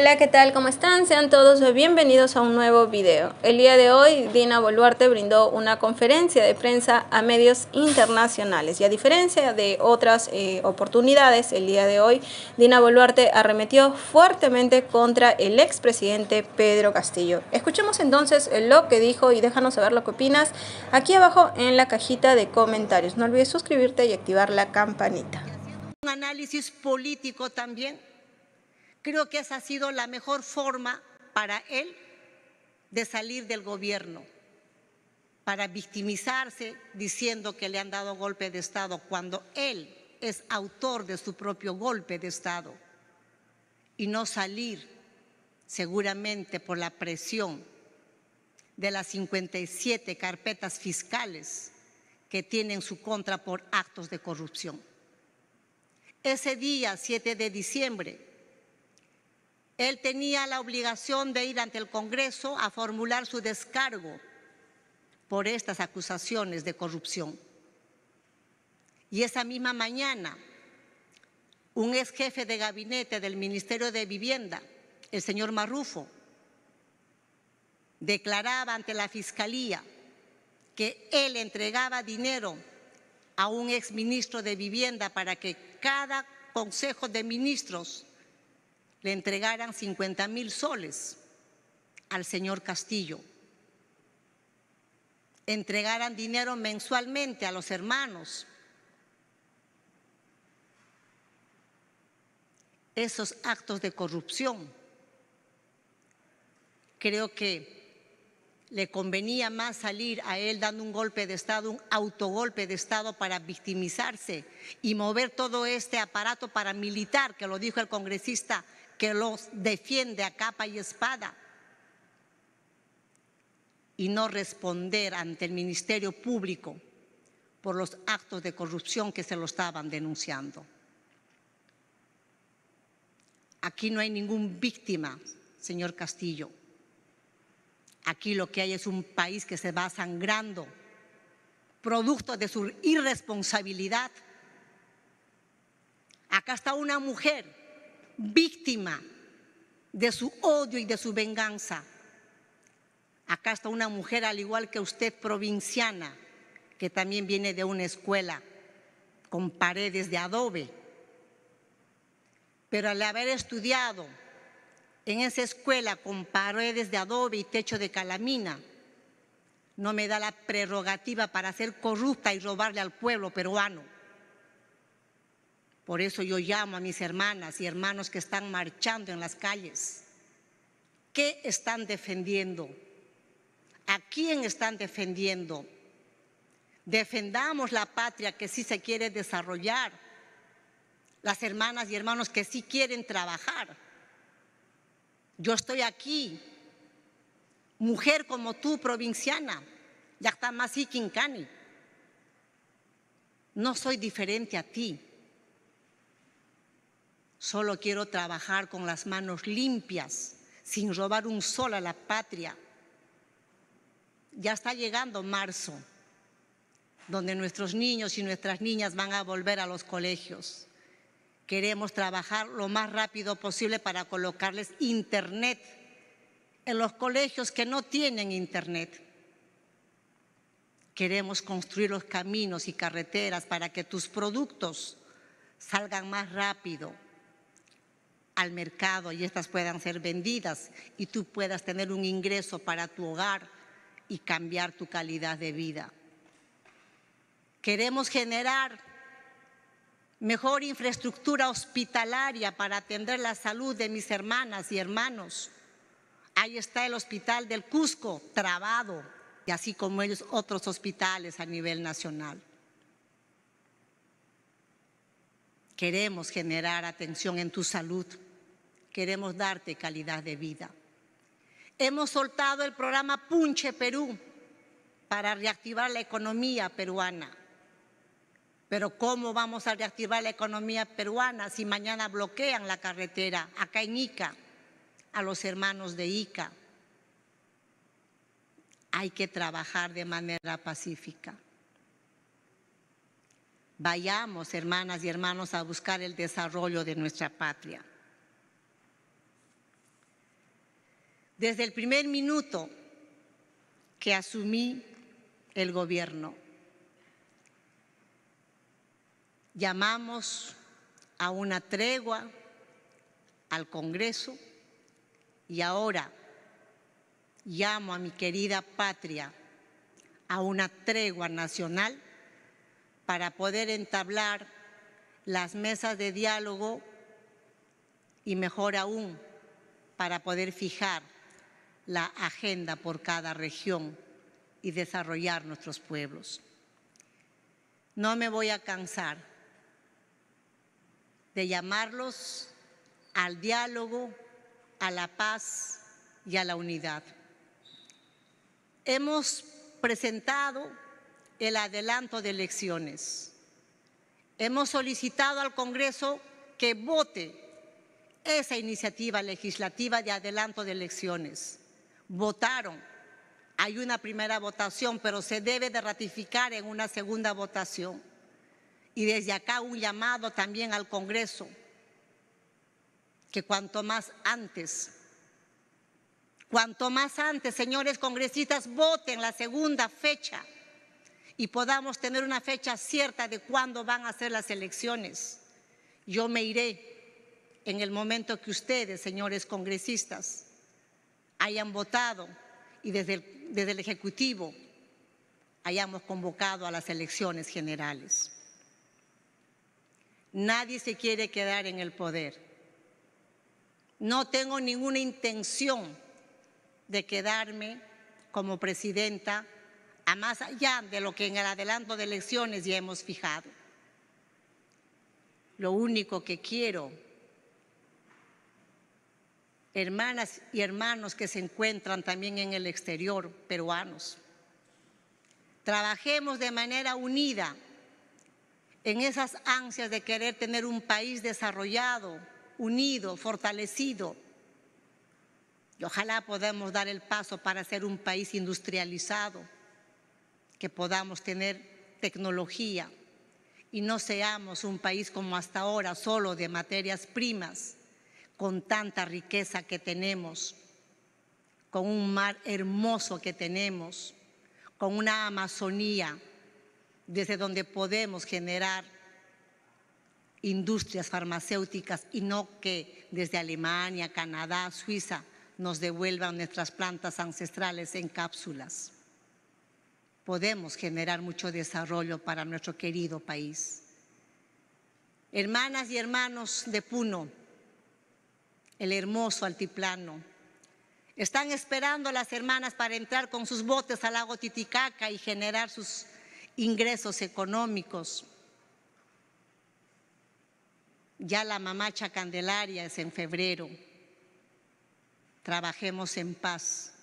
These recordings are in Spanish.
Hola, ¿qué tal? ¿Cómo están? Sean todos bienvenidos a un nuevo video. El día de hoy, Dina Boluarte brindó una conferencia de prensa a medios internacionales y a diferencia de otras eh, oportunidades, el día de hoy, Dina Boluarte arremetió fuertemente contra el expresidente Pedro Castillo. Escuchemos entonces lo que dijo y déjanos saber lo que opinas aquí abajo en la cajita de comentarios. No olvides suscribirte y activar la campanita. Un análisis político también Creo que esa ha sido la mejor forma para él de salir del gobierno, para victimizarse diciendo que le han dado golpe de Estado cuando él es autor de su propio golpe de Estado y no salir seguramente por la presión de las 57 carpetas fiscales que tienen su contra por actos de corrupción. Ese día, 7 de diciembre, él tenía la obligación de ir ante el Congreso a formular su descargo por estas acusaciones de corrupción. Y esa misma mañana, un ex jefe de gabinete del Ministerio de Vivienda, el señor Marrufo, declaraba ante la Fiscalía que él entregaba dinero a un ex ministro de Vivienda para que cada consejo de ministros le entregaran 50 mil soles al señor Castillo, entregaran dinero mensualmente a los hermanos. Esos actos de corrupción creo que le convenía más salir a él dando un golpe de Estado, un autogolpe de Estado para victimizarse y mover todo este aparato paramilitar que lo dijo el congresista que los defiende a capa y espada y no responder ante el Ministerio Público por los actos de corrupción que se lo estaban denunciando. Aquí no hay ningún víctima, señor Castillo. Aquí lo que hay es un país que se va sangrando, producto de su irresponsabilidad. Acá está una mujer víctima de su odio y de su venganza. Acá está una mujer, al igual que usted, provinciana, que también viene de una escuela con paredes de adobe. Pero al haber estudiado en esa escuela con paredes de adobe y techo de calamina, no me da la prerrogativa para ser corrupta y robarle al pueblo peruano. Por eso yo llamo a mis hermanas y hermanos que están marchando en las calles. ¿Qué están defendiendo? ¿A quién están defendiendo? Defendamos la patria que sí se quiere desarrollar, las hermanas y hermanos que sí quieren trabajar. Yo estoy aquí, mujer como tú, provinciana, ya y Quincani. No soy diferente a ti. Solo quiero trabajar con las manos limpias, sin robar un sol a la patria. Ya está llegando marzo, donde nuestros niños y nuestras niñas van a volver a los colegios. Queremos trabajar lo más rápido posible para colocarles internet en los colegios que no tienen internet. Queremos construir los caminos y carreteras para que tus productos salgan más rápido, al mercado y estas puedan ser vendidas y tú puedas tener un ingreso para tu hogar y cambiar tu calidad de vida. Queremos generar mejor infraestructura hospitalaria para atender la salud de mis hermanas y hermanos. Ahí está el hospital del Cusco, trabado, y así como ellos otros hospitales a nivel nacional. Queremos generar atención en tu salud queremos darte calidad de vida. Hemos soltado el programa Punche Perú para reactivar la economía peruana. Pero ¿cómo vamos a reactivar la economía peruana si mañana bloquean la carretera acá en Ica a los hermanos de Ica? Hay que trabajar de manera pacífica. Vayamos, hermanas y hermanos, a buscar el desarrollo de nuestra patria. desde el primer minuto que asumí el gobierno. Llamamos a una tregua al Congreso y ahora llamo a mi querida patria a una tregua nacional para poder entablar las mesas de diálogo y mejor aún para poder fijar la agenda por cada región y desarrollar nuestros pueblos. No me voy a cansar de llamarlos al diálogo, a la paz y a la unidad. Hemos presentado el adelanto de elecciones. Hemos solicitado al Congreso que vote esa iniciativa legislativa de adelanto de elecciones votaron. Hay una primera votación, pero se debe de ratificar en una segunda votación. Y desde acá un llamado también al Congreso, que cuanto más antes, cuanto más antes, señores congresistas, voten la segunda fecha y podamos tener una fecha cierta de cuándo van a ser las elecciones. Yo me iré en el momento que ustedes, señores congresistas, hayan votado y desde el, desde el Ejecutivo hayamos convocado a las elecciones generales. Nadie se quiere quedar en el poder. No tengo ninguna intención de quedarme como presidenta a más allá de lo que en el adelanto de elecciones ya hemos fijado. Lo único que quiero hermanas y hermanos que se encuentran también en el exterior, peruanos. Trabajemos de manera unida en esas ansias de querer tener un país desarrollado, unido, fortalecido. Y ojalá podamos dar el paso para ser un país industrializado, que podamos tener tecnología y no seamos un país como hasta ahora, solo de materias primas con tanta riqueza que tenemos, con un mar hermoso que tenemos, con una Amazonía desde donde podemos generar industrias farmacéuticas y no que desde Alemania, Canadá, Suiza nos devuelvan nuestras plantas ancestrales en cápsulas. Podemos generar mucho desarrollo para nuestro querido país. Hermanas y hermanos de Puno, el hermoso altiplano. Están esperando las hermanas para entrar con sus botes al lago Titicaca y generar sus ingresos económicos. Ya la mamacha Candelaria es en febrero. Trabajemos en paz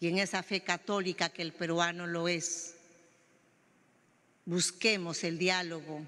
y en esa fe católica que el peruano lo es. Busquemos el diálogo